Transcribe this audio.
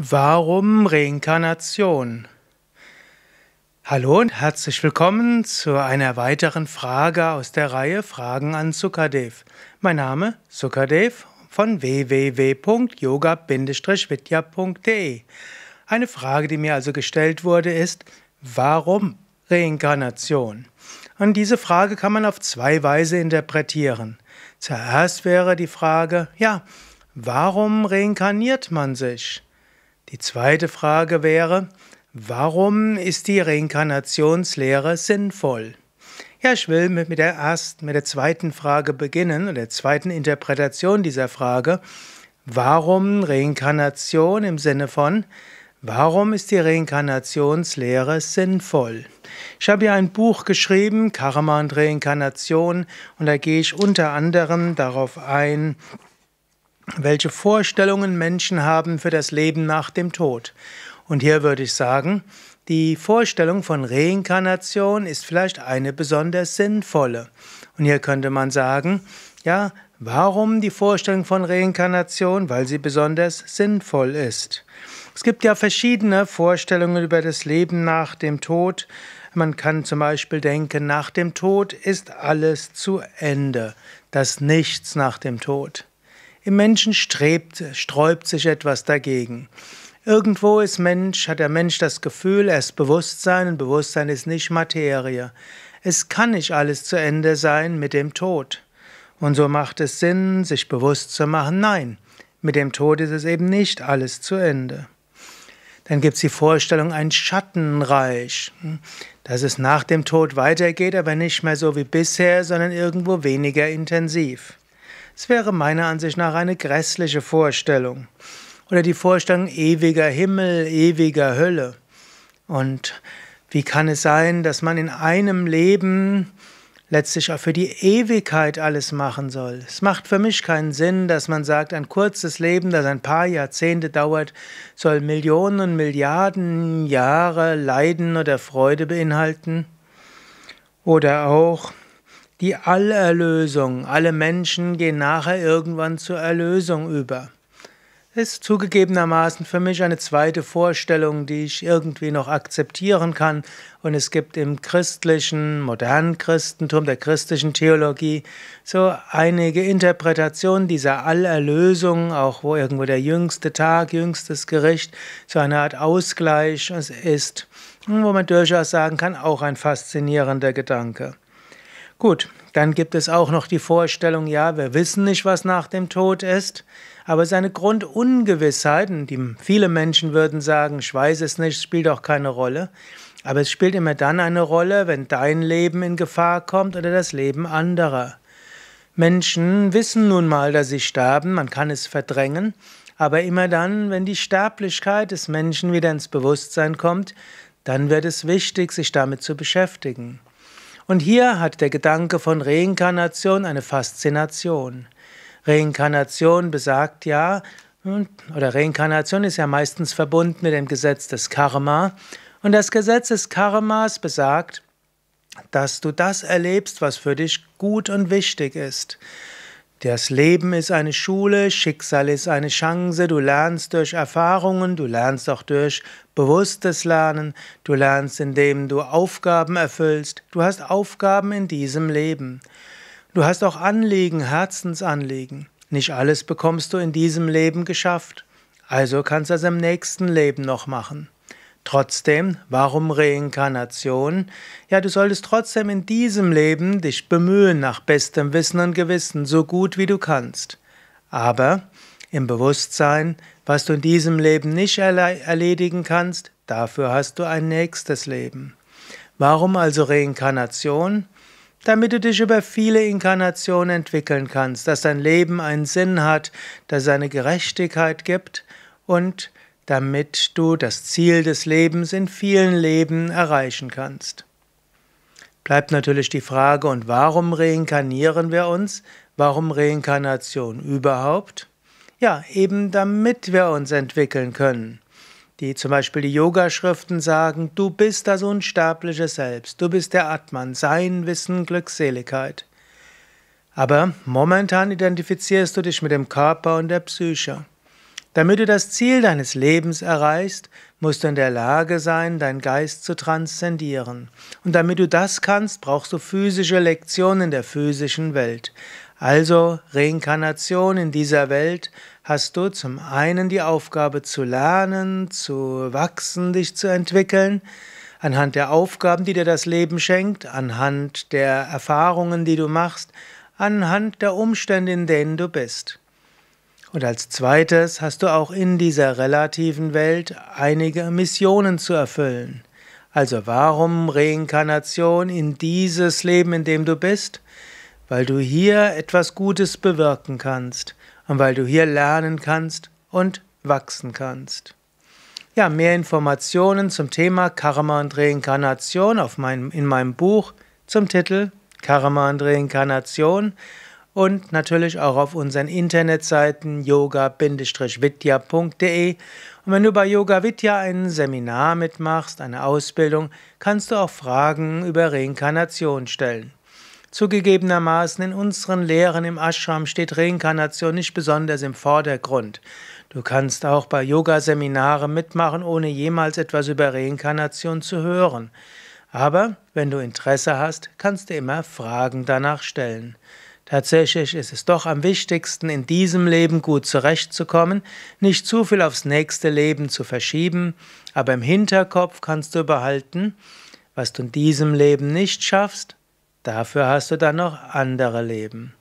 Warum Reinkarnation? Hallo und herzlich willkommen zu einer weiteren Frage aus der Reihe Fragen an Sukadev. Mein Name Sukadev von www.yoga-vidya.de. Eine Frage, die mir also gestellt wurde, ist: Warum Reinkarnation? Und diese Frage kann man auf zwei Weise interpretieren. Zuerst wäre die Frage: Ja, warum reinkarniert man sich? Die zweite Frage wäre, warum ist die Reinkarnationslehre sinnvoll? Ja, ich will mit der ersten, mit der zweiten Frage beginnen und der zweiten Interpretation dieser Frage. Warum Reinkarnation im Sinne von Warum ist die Reinkarnationslehre sinnvoll? Ich habe ja ein Buch geschrieben, Karma und Reinkarnation, und da gehe ich unter anderem darauf ein, welche Vorstellungen Menschen haben für das Leben nach dem Tod. Und hier würde ich sagen, die Vorstellung von Reinkarnation ist vielleicht eine besonders sinnvolle. Und hier könnte man sagen, ja, warum die Vorstellung von Reinkarnation? Weil sie besonders sinnvoll ist. Es gibt ja verschiedene Vorstellungen über das Leben nach dem Tod. Man kann zum Beispiel denken, nach dem Tod ist alles zu Ende, das Nichts nach dem Tod. Im Menschen strebt, sträubt sich etwas dagegen. Irgendwo ist Mensch, hat der Mensch das Gefühl, er ist Bewusstsein und Bewusstsein ist nicht Materie. Es kann nicht alles zu Ende sein mit dem Tod. Und so macht es Sinn, sich bewusst zu machen, nein, mit dem Tod ist es eben nicht alles zu Ende. Dann gibt es die Vorstellung, ein Schattenreich, dass es nach dem Tod weitergeht, aber nicht mehr so wie bisher, sondern irgendwo weniger intensiv. Es wäre meiner Ansicht nach eine grässliche Vorstellung. Oder die Vorstellung ewiger Himmel, ewiger Hölle. Und wie kann es sein, dass man in einem Leben letztlich auch für die Ewigkeit alles machen soll. Es macht für mich keinen Sinn, dass man sagt, ein kurzes Leben, das ein paar Jahrzehnte dauert, soll Millionen und Milliarden Jahre Leiden oder Freude beinhalten. Oder auch, die Allerlösung. Alle Menschen gehen nachher irgendwann zur Erlösung über. ist zugegebenermaßen für mich eine zweite Vorstellung, die ich irgendwie noch akzeptieren kann. Und es gibt im christlichen, modernen Christentum, der christlichen Theologie, so einige Interpretationen dieser Allerlösung, auch wo irgendwo der jüngste Tag, jüngstes Gericht, so eine Art Ausgleich ist, wo man durchaus sagen kann, auch ein faszinierender Gedanke. Gut, dann gibt es auch noch die Vorstellung, ja, wir wissen nicht, was nach dem Tod ist, aber seine Grundungewissheit, die viele Menschen würden sagen, ich weiß es nicht, spielt auch keine Rolle, aber es spielt immer dann eine Rolle, wenn dein Leben in Gefahr kommt oder das Leben anderer. Menschen wissen nun mal, dass sie sterben, man kann es verdrängen, aber immer dann, wenn die Sterblichkeit des Menschen wieder ins Bewusstsein kommt, dann wird es wichtig, sich damit zu beschäftigen. Und hier hat der Gedanke von Reinkarnation eine Faszination. Reinkarnation besagt ja, hm, oder Reinkarnation ist ja meistens verbunden mit dem Gesetz des Karma. Und das Gesetz des Karmas besagt, dass du das erlebst, was für dich gut und wichtig ist. Das Leben ist eine Schule, Schicksal ist eine Chance, du lernst durch Erfahrungen, du lernst auch durch bewusstes Lernen, du lernst indem du Aufgaben erfüllst, du hast Aufgaben in diesem Leben. Du hast auch Anliegen, Herzensanliegen. Nicht alles bekommst du in diesem Leben geschafft, also kannst du es im nächsten Leben noch machen. Trotzdem, warum Reinkarnation? Ja, du solltest trotzdem in diesem Leben dich bemühen nach bestem Wissen und Gewissen, so gut wie du kannst. Aber im Bewusstsein, was du in diesem Leben nicht erledigen kannst, dafür hast du ein nächstes Leben. Warum also Reinkarnation? Damit du dich über viele Inkarnationen entwickeln kannst, dass dein Leben einen Sinn hat, dass es eine Gerechtigkeit gibt und damit du das Ziel des Lebens in vielen Leben erreichen kannst. Bleibt natürlich die Frage, und warum reinkarnieren wir uns? Warum Reinkarnation überhaupt? Ja, eben damit wir uns entwickeln können. Die zum Beispiel die Yoga-Schriften sagen, du bist das unsterbliche Selbst, du bist der Atman, Sein, Wissen, Glückseligkeit. Aber momentan identifizierst du dich mit dem Körper und der Psyche. Damit du das Ziel deines Lebens erreichst, musst du in der Lage sein, deinen Geist zu transzendieren. Und damit du das kannst, brauchst du physische Lektionen der physischen Welt. Also Reinkarnation in dieser Welt hast du zum einen die Aufgabe zu lernen, zu wachsen, dich zu entwickeln, anhand der Aufgaben, die dir das Leben schenkt, anhand der Erfahrungen, die du machst, anhand der Umstände, in denen du bist. Und als zweites hast du auch in dieser relativen Welt einige Missionen zu erfüllen. Also warum Reinkarnation in dieses Leben, in dem du bist? Weil du hier etwas Gutes bewirken kannst und weil du hier lernen kannst und wachsen kannst. Ja, mehr Informationen zum Thema Karma und Reinkarnation auf mein, in meinem Buch zum Titel Karma und Reinkarnation und natürlich auch auf unseren Internetseiten yoga-vidya.de. Und wenn du bei Yoga Vidya ein Seminar mitmachst, eine Ausbildung, kannst du auch Fragen über Reinkarnation stellen. Zugegebenermaßen in unseren Lehren im Ashram steht Reinkarnation nicht besonders im Vordergrund. Du kannst auch bei Yoga-Seminare mitmachen, ohne jemals etwas über Reinkarnation zu hören. Aber wenn du Interesse hast, kannst du immer Fragen danach stellen. Tatsächlich ist es doch am wichtigsten, in diesem Leben gut zurechtzukommen, nicht zu viel aufs nächste Leben zu verschieben, aber im Hinterkopf kannst du behalten, was du in diesem Leben nicht schaffst, dafür hast du dann noch andere Leben.